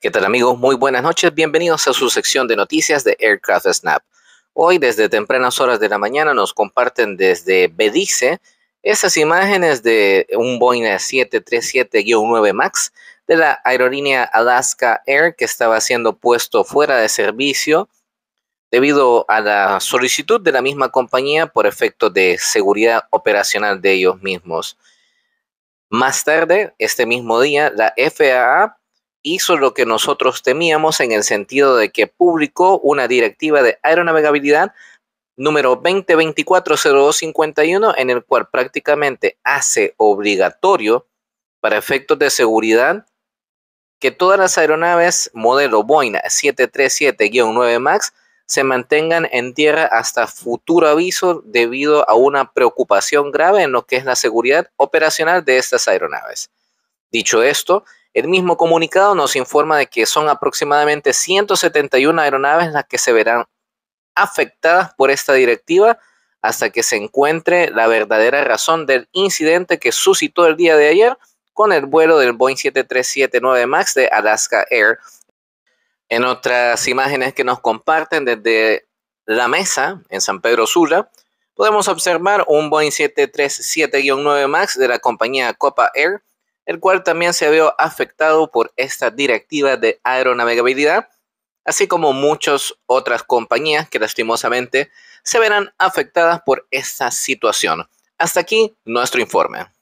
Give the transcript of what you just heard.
¿Qué tal amigos? Muy buenas noches, bienvenidos a su sección de noticias de Aircraft Snap. Hoy desde tempranas horas de la mañana nos comparten desde Bedice esas imágenes de un Boeing 737-9 MAX de la aerolínea Alaska Air que estaba siendo puesto fuera de servicio debido a la solicitud de la misma compañía por efecto de seguridad operacional de ellos mismos. Más tarde, este mismo día, la FAA hizo lo que nosotros temíamos en el sentido de que publicó una directiva de aeronavegabilidad número 2024-0251 en el cual prácticamente hace obligatorio para efectos de seguridad que todas las aeronaves modelo Boeing 737-9 MAX se mantengan en tierra hasta futuro aviso debido a una preocupación grave en lo que es la seguridad operacional de estas aeronaves. Dicho esto, el mismo comunicado nos informa de que son aproximadamente 171 aeronaves las que se verán afectadas por esta directiva hasta que se encuentre la verdadera razón del incidente que suscitó el día de ayer con el vuelo del Boeing 7379 MAX de Alaska Air. En otras imágenes que nos comparten desde la mesa en San Pedro Sula, podemos observar un Boeing 737-9 MAX de la compañía Copa Air el cual también se vio afectado por esta directiva de aeronavegabilidad, así como muchas otras compañías que lastimosamente se verán afectadas por esta situación. Hasta aquí nuestro informe.